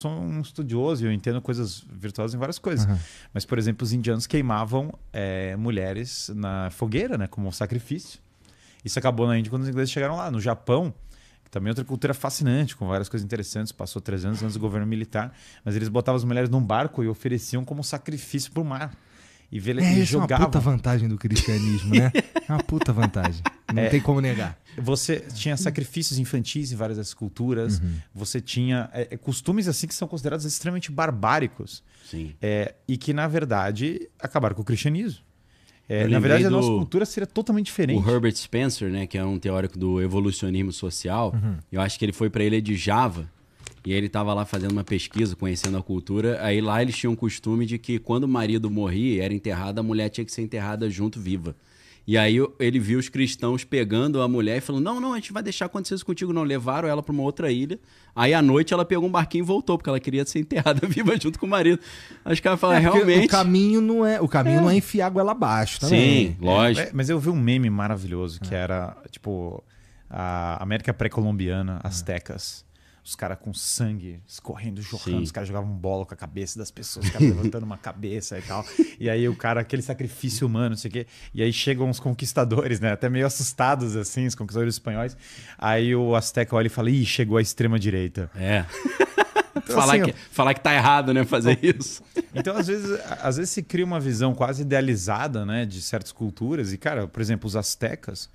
sou um estudioso e eu entendo coisas virtuosas em várias coisas. Uhum. Mas, por exemplo, os indianos queimavam é, mulheres na fogueira, né? Como um sacrifício. Isso acabou na Índia quando os ingleses chegaram lá. No Japão, que também é outra cultura fascinante, com várias coisas interessantes, passou 300 anos o governo militar, mas eles botavam as mulheres num barco e ofereciam como sacrifício para o mar e, ver é, e jogava. É uma puta vantagem do cristianismo, né? É uma puta vantagem. Não é, tem como negar. Você tinha sacrifícios infantis em várias das culturas. Uhum. Você tinha é, é costumes assim que são considerados extremamente barbáricos. Sim. É, e que, na verdade, acabaram com o cristianismo. É, na verdade, do... a nossa cultura seria totalmente diferente. O Herbert Spencer, né, que é um teórico do evolucionismo social, uhum. eu acho que ele foi para ele de Java e ele estava lá fazendo uma pesquisa, conhecendo a cultura. Aí lá eles tinham o costume de que quando o marido morria, era enterrada, a mulher tinha que ser enterrada junto viva. E aí ele viu os cristãos pegando a mulher e falando: Não, não, a gente vai deixar acontecer isso contigo. Não, levaram ela para uma outra ilha. Aí à noite ela pegou um barquinho e voltou, porque ela queria ser enterrada viva junto com o marido. acho que ela falou é, realmente. O caminho não é. O caminho é. não é enfiar goela abaixo, também. Tá Sim, é, lógico. É, mas eu vi um meme maravilhoso que é. era, tipo, a América pré-colombiana, astecas os caras com sangue escorrendo, jorrando, Sim. os caras jogavam bola com a cabeça das pessoas, os caras levantando uma cabeça e tal. E aí o cara, aquele sacrifício humano, não sei o quê. E aí chegam os conquistadores, né? Até meio assustados, assim, os conquistadores espanhóis. Aí o Azteca olha e fala: ih, chegou a extrema-direita. É. Então, falar, assim, que, falar que tá errado, né? Fazer então, isso. Então, às vezes, às vezes se cria uma visão quase idealizada, né? De certas culturas. E, cara, por exemplo, os astecas,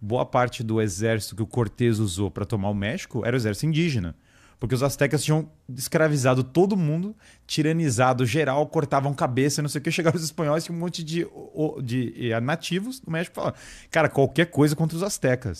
boa parte do exército que o Cortez usou para tomar o México era o exército indígena. Porque os astecas tinham escravizado todo mundo, tiranizado geral, cortavam cabeça, não sei o que. Chegaram os espanhóis e um monte de, de, eh, nativos no México falaram: cara, qualquer coisa contra os astecas.